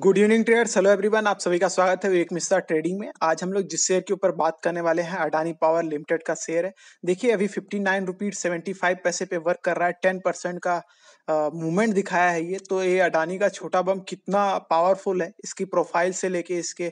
good evening traders hello everyone आप सभी का स्वागत है विवेक मिश्रा ट्रेडिंग में आज हम लोग जिस शेयर के ऊपर बात करने वाले हैं अडानी पावर लिमिटेड का शेयर है देखिए अभी fifty nine rupees seventy five पैसे पे वर्क कर रहा है टेन परसेंट का मूवमेंट दिखाया है ये तो ये अडानी का छोटा बम कितना पावरफुल है इसकी प्रोफाइल से लेके इसके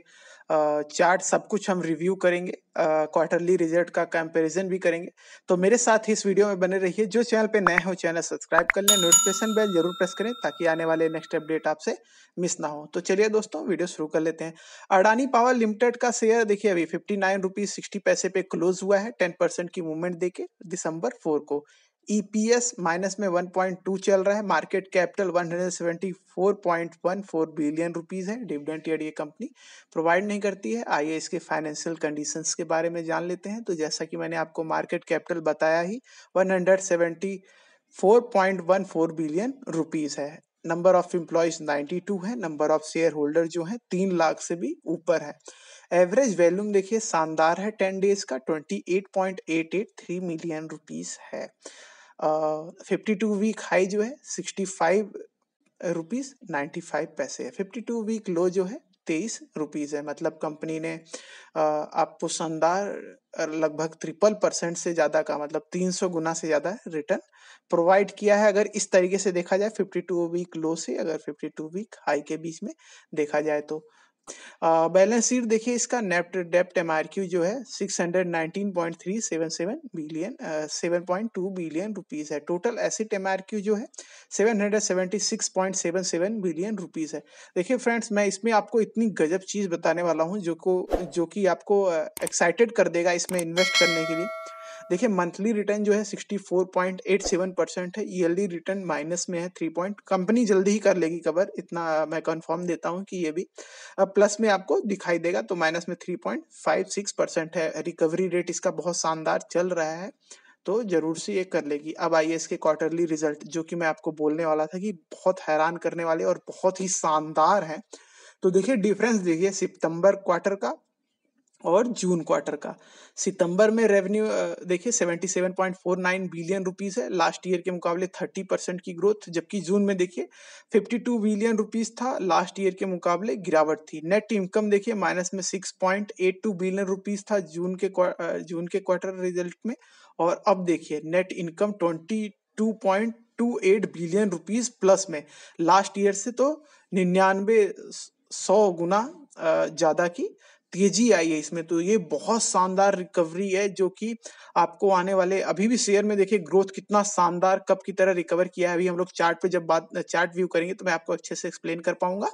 चार्ट सब कुछ हम रिव्यू करेंगे क्वार्टरली रिजल्ट का कंपैरिजन भी करेंगे तो मेरे साथ इस वीडियो में बने रहिए जो चैनल पे नए हो चैनल सब्सक्राइब कर लें नोटिफिकेशन बेल जरूर प्रेस करें ताकि आने वाले नेक्स्ट अपडेट आपसे मिस ना हो तो चलिए दोस्तों वीडियो शुरू कर लेते हैं अडानी पावर लिमिटेड का शेयर देखिए अभी फिफ्टी नाइन रुपीज सिक्सटी पैसे पे क्लोज हुआ है टेन परसेंट की मूवमेंट देके दिसंबर फोर को ईपीएस e माइनस में 1.2 चल रहा है मार्केट कैपिटल 174.14 बिलियन रुपीस है डिविडेंट ईयर ये कंपनी प्रोवाइड नहीं करती है आइए इसके फाइनेंशियल कंडीशंस के बारे में जान लेते हैं तो जैसा कि मैंने आपको मार्केट कैपिटल बताया ही 174.14 बिलियन रुपीस है नंबर ऑफ एम्प्लॉयज 92 है नंबर ऑफ शेयर होल्डर जो है तीन लाख से भी ऊपर है एवरेज वैल्यूम देखिए शानदार है टेन डेज का twenty eight eight eight point three million rupees है फिफ्टी टू वीक हाई जो है sixty five rupees ninety five पैसे है फिफ्टी टू वीक लो जो है तेईस रुपीज़ है मतलब कंपनी ने आपको शानदार लगभग ट्रिपल परसेंट से ज़्यादा का मतलब तीन सौ गुना से ज़्यादा रिटर्न प्रोवाइड किया है अगर इस तरीके से देखा जाए फिफ्टी टू वीक लो से अगर फिफ्टी टू वीक हाई के बीच में देखा जाए तो बैलेंस शीट देखिए इसका नेट डेप्ट एम जो है 619.377 billion seven point two billion rupees है टोटल एसिड एम जो है 776.77 बिलियन रुपीज़ है देखिए फ्रेंड्स मैं इसमें आपको इतनी गजब चीज़ बताने वाला हूँ जो को जो कि आपको एक्साइटेड कर देगा इसमें इन्वेस्ट करने के लिए देखिए मंथली रिटर्न जो है 64.87 परसेंट है ईयरली रिटर्न माइनस में है थ्री पॉइंट कंपनी जल्दी ही कर लेगी कवर इतना मैं कंफर्म देता हूँ कि ये भी अब प्लस में आपको दिखाई देगा तो माइनस में three point five six percent है रिकवरी रेट इसका बहुत शानदार चल रहा है तो जरूर से ये कर लेगी अब आइए इसके क्वार्टरली रिजल्ट जो कि मैं आपको बोलने वाला था कि बहुत हैरान करने वाले और बहुत ही शानदार है तो देखिए डिफरेंस देखिए सितंबर क्वार्टर का और जून क्वार्टर का सितंबर में रेवेन्यू देखिए 77.49 बिलियन रुपीस है लास्ट ईयर के मुकाबले 30 परसेंट की ग्रोथ जबकि जून में देखिए 52 बिलियन रुपीस था लास्ट ईयर के मुकाबले गिरावट थी नेट इनकम देखिए माइनस में 6.82 बिलियन रुपीस था जून के जून के क्वार्टर रिजल्ट में और अब देखिए net income twenty two point two eight billion rupees plus में लास्ट ईयर से तो निन्यानवे सौ गुना ज़्यादा की तेजी आई है इसमें तो ये बहुत शानदार रिकवरी है जो कि आपको आने वाले अभी भी शेयर में देखिए ग्रोथ कितना शानदार कब की तरह रिकवर किया है अभी हम लोग चार्ट पे जब बात चार्ट व्यू करेंगे तो मैं आपको अच्छे से एक्सप्लेन कर पाऊंगा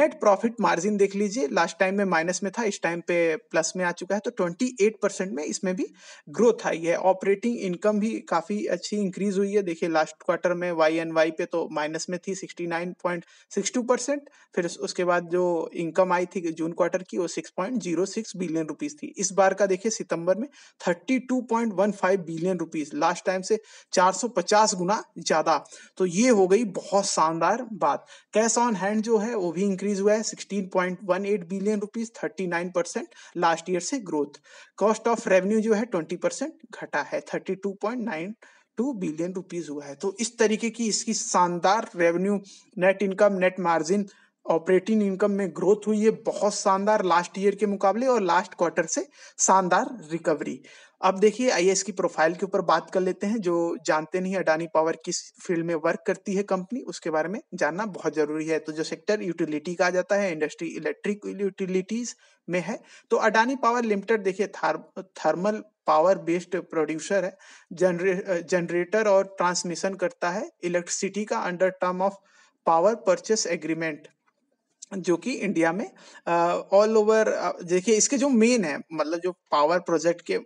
नेट प्रॉफिट मार्जिन देख लीजिए लास्ट टाइम में माइनस में था इस टाइम पे प्लस में आ चुका है तो ट्वेंटी में इसमें भी ग्रोथ आई है ऑपरेटिंग इनकम भी काफी अच्छी इंक्रीज हुई है देखिए लास्ट क्वार्टर में वाई एन वाई पे तो माइनस में थी सिक्सटी फिर उसके बाद जो इनकम आई थी जून क्वार्टर की वो सिक्स 32.06 बिलियन रुपीस थी इस बार का देखिए सितंबर में 32.15 बिलियन रुपीस लास्ट टाइम से 450 गुना ज्यादा तो ये हो गई बहुत शानदार बात कैश ऑन हैंड जो है वो भी इंक्रीज हुआ है 16.18 billion rupees 39 percent last year से ग्रोथ कॉस्ट ऑफ रेवेन्यू जो है 20 परसेंट घटा है 32.9 टू बिलियन रुपीस हुआ है तो इस तरीके की इसकी शानदार revenue net income net margin operating income में ग्रोथ हुई है बहुत शानदार लास्ट ईयर के मुकाबले और लास्ट क्वार्टर से शानदार रिकवरी अब देखिए आई की प्रोफाइल के ऊपर बात कर लेते हैं जो जानते नहीं अडानी पावर किस फील्ड में वर्क करती है कंपनी उसके बारे में जानना बहुत जरूरी है तो जो सेक्टर यूटिलिटी का आ जाता है इंडस्ट्री इलेक्ट्रिक यूटिलिटीज में है तो अडानी पावर लिमिटेड देखिए थर्मल पावर बेस्ड प्रोड्यूसर है जनरे जनरेटर और ट्रांसमिशन करता है इलेक्ट्रिसिटी का under term of power purchase agreement जो कि इंडिया में ऑल ओवर देखिए इसके जो मेन है मतलब जो पावर प्रोजेक्ट के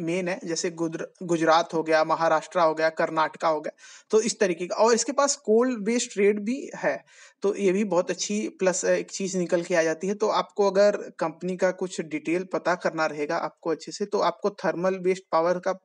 मेन है जैसे गुजरात हो गया महाराष्ट्र हो गया कर्नाटका हो गया तो इस तरीके का और इसके पास कोल बेस्ड ट्रेड भी है तो ये भी बहुत अच्छी प्लस एक चीज निकल के आ जाती है तो आपको अगर कंपनी का कुछ डिटेल पता करना रहेगा आपको अच्छे से तो आपको थर्मल बेस्ड पावर का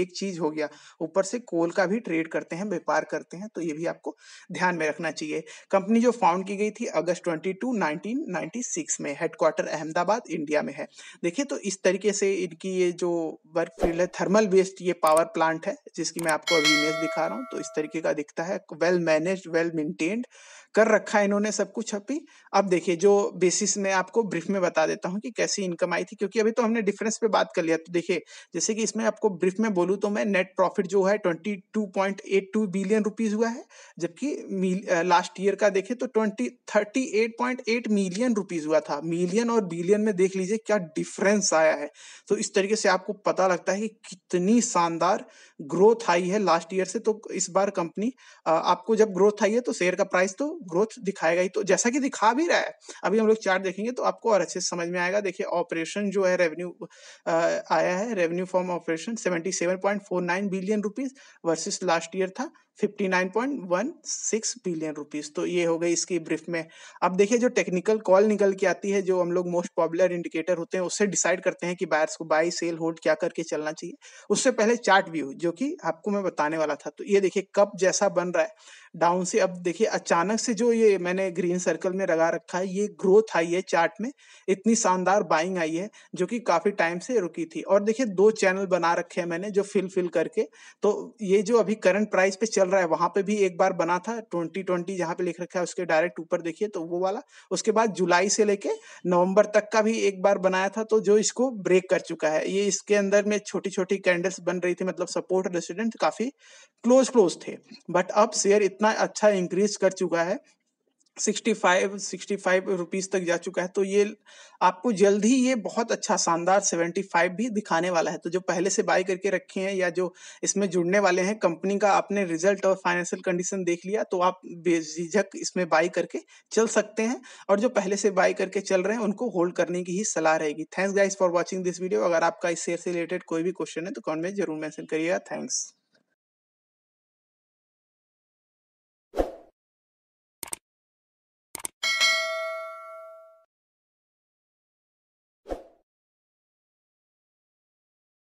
एक चीज हो गया ऊपर से कोल का भी ट्रेड करते हैं व्यापार करते हैं तो ये भी आपको ध्यान में रखना चाहिए कंपनी जो फाउंड की गई थी अगस्त ट्वेंटी टू नाइनटीन में हेडक्वार्टर अहमदाबाद इंडिया में है देखिए तो इस तरीके से इनकी ये जो वर्क फील्ड है थर्मल बेस्ड ये पावर प्लांट है जिसकी मैं आपको अभी इमेज दिखा रहा हूँ तो इस तरीके का दिखता है वेल मैनेज वेल मेंटेन्ड कर रखा है इन्होंने सब कुछ अभी अब देखिए जो बेसिस मैं आपको ब्रीफ में बता देता हूँ कि कैसी इनकम आई थी क्योंकि अभी तो हमने डिफरेंस पे बात कर लिया तो देखिए जैसे कि इसमें आपको ब्रीफ में बोलूँ तो मैं नेट प्रॉफिट जो है twenty two point eight two billion rupees हुआ है जबकि लास्ट ईयर का देखें तो twenty thirty eight point eight million rupees हुआ था मिलियन और बिलियन में देख लीजिए क्या डिफरेंस आया है तो इस तरीके से आपको पता लगता है कि कितनी शानदार ग्रोथ आई है लास्ट ईयर से तो इस बार कंपनी आपको जब ग्रोथ आई है तो शेयर का प्राइस तो ग्रोथ दिखाएगा ही तो जैसा कि दिखा भी रहा है अभी हम लोग चार्ट देखेंगे तो आपको और अच्छे से समझ में आएगा देखिए ऑपरेशन जो है रेवेन्यू आया है revenue from operation seventy seven point four nine billion rupees versus last year था 59.16 बिलियन रुपीस तो ये हो गई इसकी ब्रीफ में अब देखिए जो टेक्निकल कॉल निकल के आती है जो हम लोग मोस्ट पॉपुलर इंडिकेटर होते हैं उससे डिसाइड करते हैं कि बायर्स को बाई सेल होल्ड क्या करके चलना चाहिए उससे पहले चार्ट व्यू जो कि आपको मैं बताने वाला था तो ये देखिए कब जैसा बन रहा है डाउन से अब देखिए अचानक से जो ये मैंने ग्रीन सर्कल में लगा रखा है ये ग्रोथ आई है चार्ट में इतनी शानदार बाइंग आई है जो कि काफी टाइम से रुकी थी और देखिए दो चैनल बना रखे हैं मैंने जो फिल फिल करके तो ये जो अभी करंट प्राइस पे चल चल रहा है वहां पे भी एक बार बना था 2020 जहां पे लिख रखा है उसके डायरेक्ट ऊपर देखिए तो वो वाला उसके बाद जुलाई से लेके नवंबर तक का भी एक बार बनाया था तो जो इसको ब्रेक कर चुका है ये इसके अंदर में छोटी छोटी कैंडल्स बन रही थी मतलब सपोर्ट रेसिडेंट काफी क्लोज क्लोज थे बट अब शेयर इतना अच्छा इंक्रीज कर चुका है sixty five sixty five rupees तक जा चुका है तो ये आपको जल्द ही ये बहुत अच्छा शानदार सेवेंटी फाइव भी दिखाने वाला है तो जो पहले से बाई करके रखे हैं या जो इसमें जुड़ने वाले हैं कंपनी का आपने रिजल्ट और फाइनेंशियल कंडीशन देख लिया तो आप बेझिझक इसमें बाई करके चल सकते हैं और जो पहले से बाई करके चल रहे हैं उनको होल्ड करने की ही सलाह रहेगी thanks guys for watching this video अगर आपका इस शेयर से रिलेटेड कोई भी क्वेश्चन है तो कॉमेंट में जरूर मैंशन करिएगा थैंक्स